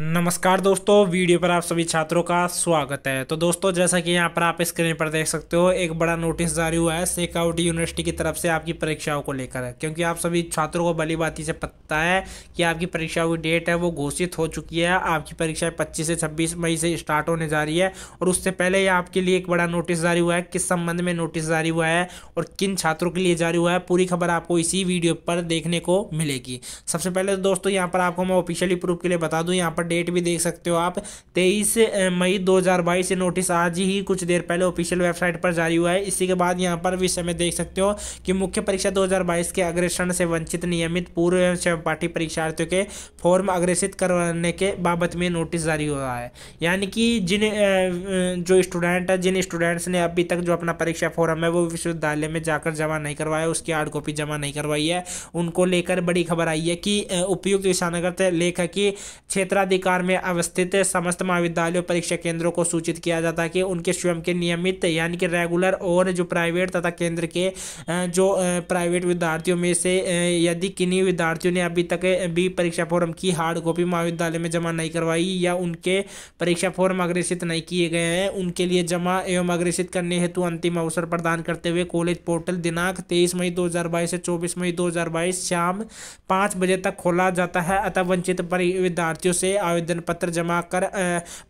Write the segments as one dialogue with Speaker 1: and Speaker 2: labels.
Speaker 1: नमस्कार दोस्तों वीडियो पर आप सभी छात्रों का स्वागत है तो दोस्तों जैसा कि यहाँ पर आप स्क्रीन पर देख सकते हो एक बड़ा नोटिस जारी हुआ है सेकाउटी यूनिवर्सिटी की तरफ से आपकी परीक्षाओं को लेकर है क्योंकि आप सभी छात्रों को भली बाती से पता है कि आपकी परीक्षाओं की डेट है वो घोषित हो चुकी है आपकी परीक्षाएं पच्चीस से छब्बीस मई से स्टार्ट होने जा रही है और उससे पहले ही आपके लिए एक बड़ा नोटिस जारी हुआ है किस संबंध में नोटिस जारी हुआ है और किन छात्रों के लिए जारी हुआ है पूरी खबर आपको इसी वीडियो पर देखने को मिलेगी सबसे पहले दोस्तों यहाँ पर आपको मैं ऑफिशियली प्रूफ के लिए बता दूँ यहाँ पर डेट भी देख सकते हो आप तेईस मई 2022 बाईस नोटिस आज ही कुछ देर पहले ऑफिशियल वेबसाइट पर जारी हुआ है इसी के बाद यहाँ पर विषय में देख सकते हो कि मुख्य परीक्षा 2022 के अग्रेषण से वंचित नियमित पूर्व एवं सहपाठी परीक्षार्थियों के फॉर्म अग्रेषित करवाने के बाबत में नोटिस जारी हुआ है यानी कि जिन जो स्टूडेंट है जिन स्टूडेंट्स ने अभी तक जो अपना परीक्षा फॉर्म है वो विश्वविद्यालय में जाकर जमा नहीं करवाया उसकी हार्ड कॉपी जमा नहीं करवाई है उनको लेकर बड़ी खबर आई है कि उपयुक्त विशानगर लेखक की क्षेत्र अधिकार में अवस्थित समस्त महाविद्यालयों परीक्षा केंद्रों को सूचित किया जाता है कि उनके स्वयं के नियमित यानी कि रेगुलर और जो प्राइवेट तथा केंद्र के जो प्राइवेट विद्यार्थियों में से यदि किन्हीं विद्यार्थियों ने अभी तक भी परीक्षा फॉर्म की हार्ड कॉपी महाविद्यालय में जमा नहीं करवाई या उनके परीक्षा फॉर्म अग्रेषित नहीं किए गए हैं उनके लिए जमा एवं अग्रेषित करने हेतु अंतिम अवसर प्रदान करते हुए कॉलेज पोर्टल दिनांक तेईस मई दो से चौबीस मई दो शाम पाँच बजे तक खोला जाता है अतः वंचित विद्यार्थियों से आवेदन पत्र जमा कर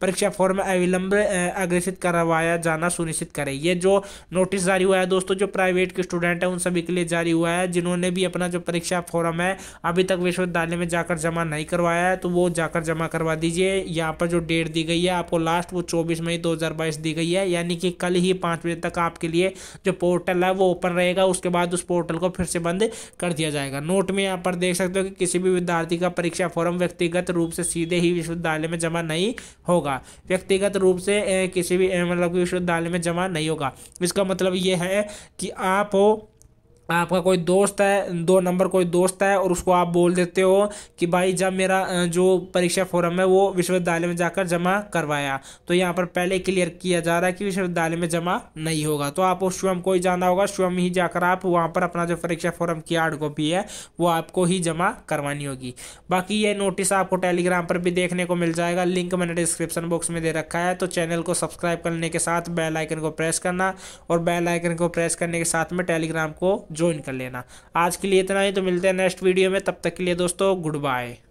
Speaker 1: परीक्षा फॉर्म अविलंब अग्रसित करवाया जाना सुनिश्चित करें ये जो नोटिस जारी हुआ है दोस्तों जो प्राइवेट के स्टूडेंट हैं उन सभी के लिए जारी हुआ है जिन्होंने भी अपना जो परीक्षा फॉर्म है अभी तक विश्वविद्यालय में जाकर जमा नहीं करवाया है तो वो जाकर जमा करवा दीजिए यहाँ पर जो डेट दी गई है आपको लास्ट वो चौबीस मई दो दी गई है यानी कि कल ही पाँच बजे तक आपके लिए जो पोर्टल है वो ओपन रहेगा उसके बाद उस पोर्टल को फिर से बंद कर दिया जाएगा नोट में यहाँ पर देख सकते हो कि किसी भी विद्यार्थी का परीक्षा फॉर्म व्यक्तिगत रूप से सीधे ही विश्वविद्यालय में जमा नहीं होगा व्यक्तिगत रूप से किसी भी मतलब विश्वविद्यालय में जमा नहीं होगा इसका मतलब ये है कि आप आपका कोई दोस्त है दो नंबर कोई दोस्त है और उसको आप बोल देते हो कि भाई जब मेरा जो परीक्षा फॉर्म है वो विश्वविद्यालय में जाकर जमा करवाया तो यहाँ पर पहले क्लियर किया जा रहा है कि विश्वविद्यालय में जमा नहीं होगा तो आपको स्वयं को ही जाना होगा स्वयं ही जाकर आप वहाँ पर अपना जो परीक्षा फॉर्म की हार्ड कॉपी है वो आपको ही जमा करवानी होगी बाकी ये नोटिस आपको टेलीग्राम पर भी देखने को मिल जाएगा लिंक मैंने डिस्क्रिप्शन बॉक्स में दे रखा है तो चैनल को सब्सक्राइब करने के साथ बेलाइकन को प्रेस करना और बेलाइकन को प्रेस करने के साथ में टेलीग्राम को ज्वाइन कर लेना आज के लिए इतना ही तो मिलते हैं नेक्स्ट वीडियो में तब तक के लिए दोस्तों गुड बाय